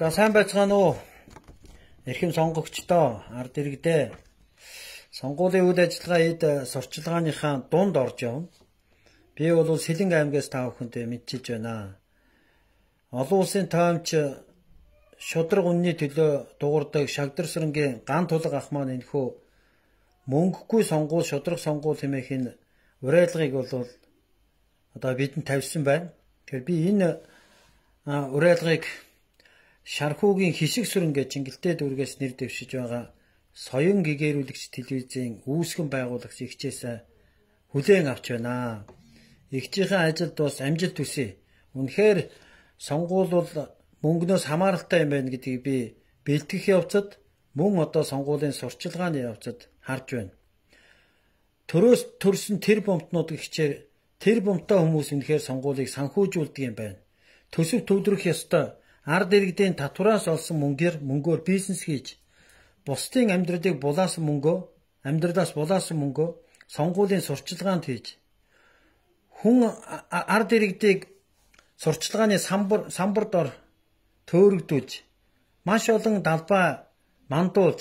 За сайн байцгаана уу? Эрхэм сонгогчдоо, ард иргэдээ. Сонгуулийн үйл ажиллагаа эд э, сурчлагааныхаа дунд орж явна. Би бол Сэлэнг аймгаас тав хүнтэй мэдчилж байна. Олон улсын таамч э, шудраг үнний төлөө дуурдаг шагдар сэрэнгийн ган тулга ах маань энхүү мөнгөгүй сонгуул шудраг сонгуул хэмээх энэ урайлгыг бол э, одоо бидэнд тавьсан байна. Тэгэхээр би энэ урайлгыг Шархуугийн хишиг сүрэнгээ Чингэлтэй дүүргээс нэр дэвшиж байгаа соён гэгэрүүлэгч телевизийн үүсгэн байгуулагч ихчээс хүлээн авч байна. Игчийнхээ ажилд бас амжилт төсөө. Үнэхээр сонгуул бол мөнгнөөс хамааралтай юм байна гэдгийг би бэлтгэх явцад мөн одоо сонгуулийн сурчилгааны явцад харж байна. Төрөөс төрсөн тэр бомтнууд ихчээр тэр бомтой хүмүүс үнэхээр сонгуулийг санхүүжүүлдэг юм байна. Төсөв төвлөрөх ёстой ард иргэдийн татвараас олсон мөнгөөр мөнгөөр бизнес хийж бусдын амьдралыг булаасан мөнгөө амьдралаас булаасан мөнгөө сонгуулийн сурчилгаанд хийж хүн ард иргэдийг сурчилгааны самбар самбард ор төөрөгдүүлж маш олон далбаа мандуулж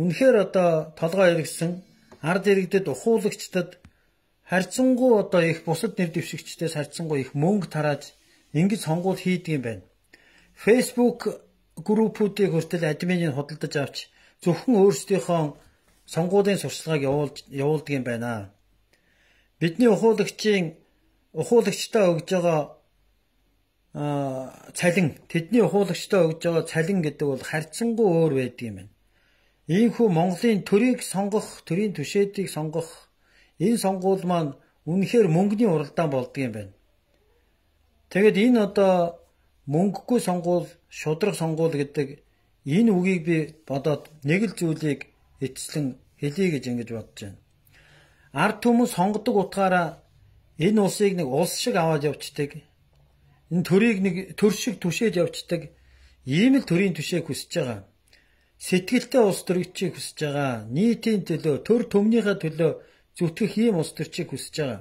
үнэхээр одоо толгой эргэсэн ард иргэдэд ухуулагчдад харьцангуй одоо их бусад нэр дэвшигчдээс харьцангуй их мөнгө тарааж ингэж сонгуул хийдэг юм байна. Facebook группүүдийг хүртэл админыг худалдаж авч зөвхөн өөрсдийнхөө сонгуулийн сурталчилгааг явуулж явуулдаг юм байна. Бидний ухуулагчийн ухуулагчтай өгж байгаа цалин тэдний ухуулагчтай өгж байгаа цалин гэдэг бол харьцангуй өөр байдаг юм байна. Иймхүү Монголын төрийг сонгох, төрийн түшээдийг сонгох энэ сонгуул маань үнэхээр мөнгөний уралдаан болдго юм байна. Тэгэд энэ одоо мөнгөгүй сонгуул, шудраг сонгуул гэдэг энэ үгийг би бодоод нэг л зүйлийг эцэслэн хэлье гэж ингэж бодож байна. Ард түмэн сонгодог утгаараа энэ улсыг нэг улс шиг аваад явцдаг. Энэ төрийг нэг төр шиг түшээж явцдаг. Ийм л төрийн түшээ хүсэж байгаа. Сэтгэлтэй улс төрөгчийг хүсэж байгаа. Нийтийн төлөө, төр төмнийхээ төлөө зүтгэх ийм улс төрчийг хүсэж байгаа.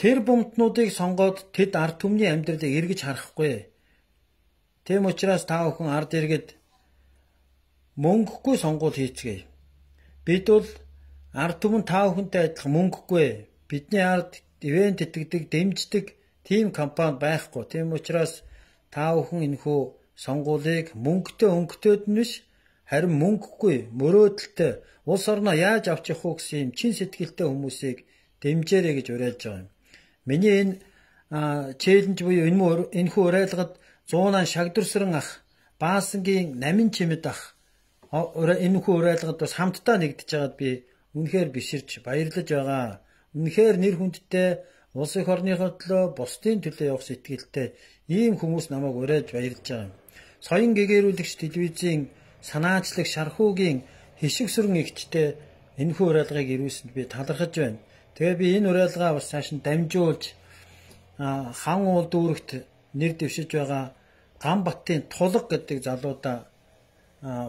Тэр бумтнуудыг сонгоод тэд ард түмний амьдралыг эргэж харахгүй. Тэм учраас та бүхэн ард иргэд мөнгөгүй сонгуул хийцгээе. Бид бол ард түмэн та бүхэнтэй адилхан мөнгөгүй. Бидний ард ивент тэтгдэг, дэмждэг тийм компани байхгүй. Тэм учраас та бүхэн энэхүү сонгуулийг мөнгөтэй өнгөтөөд нь биш харин мөнгөгүй мөрөөдөлтөй улс орноо яаж авч явах вэ гэсэн чин сэтгэлтэй хүмүүсийг дэмжээрэй гэж уриалж байгаа юм. Миний энэ челленж буюу энэ энэ хүү урайлгад 100-аар шагдурсран ах Баасангийн Намин чимэд ах энэ хүү урайлгад бас хамтдаа нэгдэж байгаад би үнэхээр биширч баярлаж байгаа. Үнэхээр нэр хүндтэй улс их орныхоо төлөө бусдын төлөө явах сэтгэлтэй ийм хүмүүс намайг урайж баярлж байгаа юм. Соён гэгэрүүлэгч телевизийн санаачлаг шархуугийн хишиг сүрэн игчтэй энэхүү урайлгыг ирүүлсэнд би талархаж байна. Тэгээ би энэ уриалгаа бас цааш нь дамжуулж хан уул дүүрэгт нэр дэвшиж байгаа Ганбатын тулг гэдэг залуудаа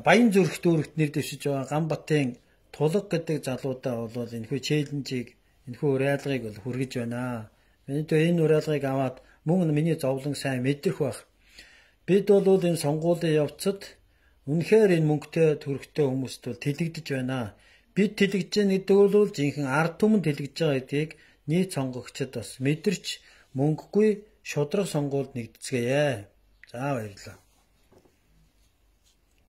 Баян зүрх дүүрэгт нэр дэвшиж байгаа Ганбатын тулг гэдэг залуудаа бол энэхүү челленжийг энэхүү уриалгыг бол хүргэж байна. Миний тө энэ уриалгыг аваад мөн миний зовлон сайн мэдэх бах. Бид бол энэ сонгуулийн явцад үнэхээр энэ мөнгөтэй төрхтэй хүмүүст бол тэлэгдэж байна бид тэлэгж байгаа гэдэг бол жинхэнэ ард түмэн тэлэгж байгаа гэдгийг нийт сонгогчид бас мэдэрч мөнгөгүй шудраг сонгуульд нэгдэцгээе. За баярлалаа.